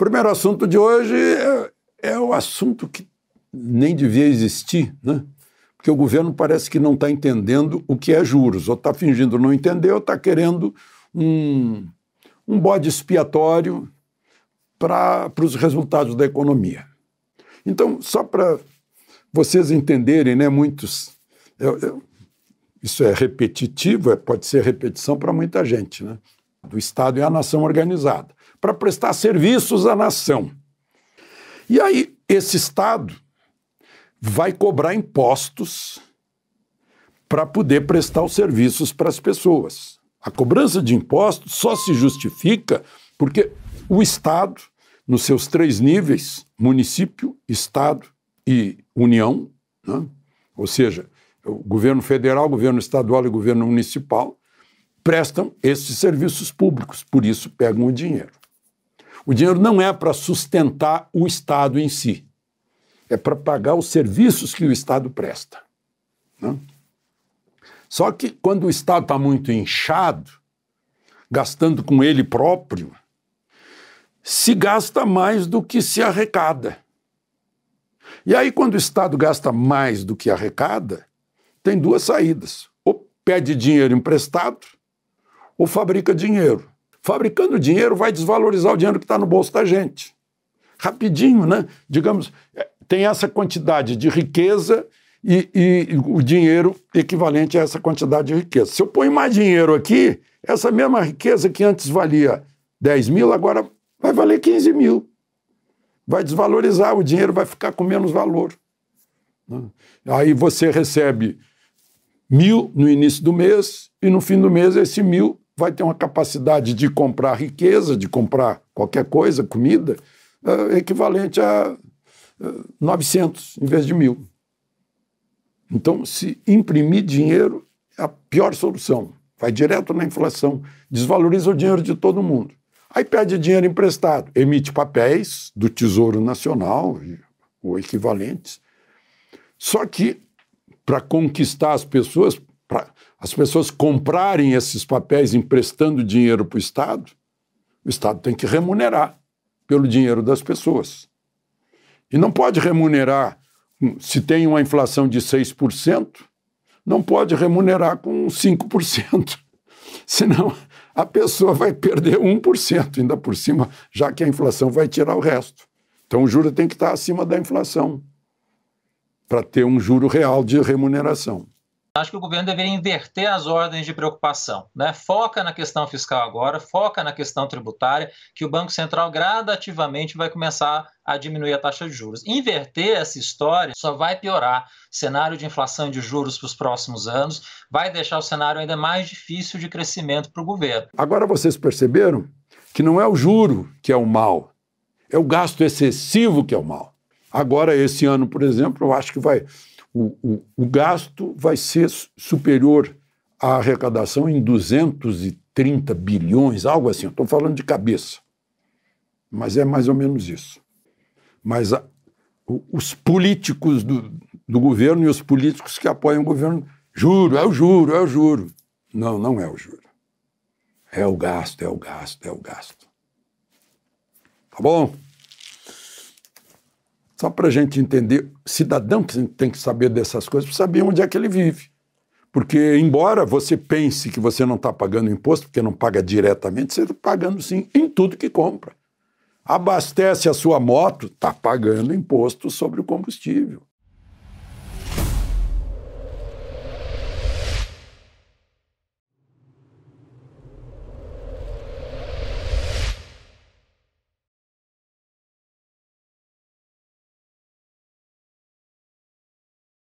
primeiro assunto de hoje é, é o assunto que nem devia existir, né? Porque o governo parece que não está entendendo o que é juros, ou está fingindo não entender, ou está querendo um, um bode expiatório para os resultados da economia. Então, só para vocês entenderem, né, muitos. Eu, eu, isso é repetitivo, é, pode ser repetição para muita gente, né? Do Estado e a nação organizada para prestar serviços à nação. E aí, esse Estado vai cobrar impostos para poder prestar os serviços para as pessoas. A cobrança de impostos só se justifica porque o Estado, nos seus três níveis, município, Estado e União, né? ou seja, o governo federal, governo estadual e governo municipal, prestam esses serviços públicos, por isso pegam o dinheiro. O dinheiro não é para sustentar o Estado em si, é para pagar os serviços que o Estado presta. Né? Só que quando o Estado está muito inchado, gastando com ele próprio, se gasta mais do que se arrecada. E aí, quando o Estado gasta mais do que arrecada, tem duas saídas: ou pede dinheiro emprestado, ou fabrica dinheiro. Fabricando dinheiro vai desvalorizar o dinheiro que está no bolso da gente. Rapidinho, né? Digamos, é, tem essa quantidade de riqueza e, e, o dinheiro equivalente a essa quantidade de riqueza. Se eu ponho mais dinheiro aqui, essa mesma riqueza que antes valia 10 mil, agora vai valer 15 mil. Vai desvalorizar, o dinheiro vai ficar com menos valor. Né? Aí você recebe mil no início do mês e no fim do mês esse mil vai ter uma capacidade de comprar riqueza, de comprar qualquer coisa, comida, eh, equivalente a 900 eh, em vez de mil. Então, se imprimir dinheiro é a pior solução. Vai direto na inflação, desvaloriza o dinheiro de todo mundo. Aí pede dinheiro emprestado, emite papéis do Tesouro Nacional, ou equivalentes. Só que, para conquistar as pessoas, para as pessoas comprarem esses papéis emprestando dinheiro para o Estado, o Estado tem que remunerar pelo dinheiro das pessoas. E não pode remunerar, se tem uma inflação de 6%, não pode remunerar com 5%, senão a pessoa vai perder 1%, ainda por cima, já que a inflação vai tirar o resto. Então o juro tem que estar acima da inflação para ter um juro real de remuneração. Acho que o governo deveria inverter as ordens de preocupação. Né? Foca na questão fiscal agora, foca na questão tributária, que o Banco Central gradativamente vai começar a diminuir a taxa de juros. Inverter essa história só vai piorar o cenário de inflação de juros para os próximos anos, vai deixar o cenário ainda mais difícil de crescimento para o governo. Agora vocês perceberam que não é o juro que é o mal, é o gasto excessivo que é o mal. Agora, esse ano, por exemplo, eu acho que vai o, o, o gasto vai ser superior à arrecadação em 230 bilhões, algo assim. Estou falando de cabeça. Mas é mais ou menos isso. Mas a, os políticos do, do governo e os políticos que apoiam o governo, juro, é o juro, é o juro. Não, não é o juro. É o gasto, é o gasto, é o gasto. Tá bom? Só para a gente entender, cidadão que tem que saber dessas coisas para saber onde é que ele vive. Porque, embora você pense que você não está pagando imposto, porque não paga diretamente, você está pagando sim em tudo que compra. Abastece a sua moto, está pagando imposto sobre o combustível.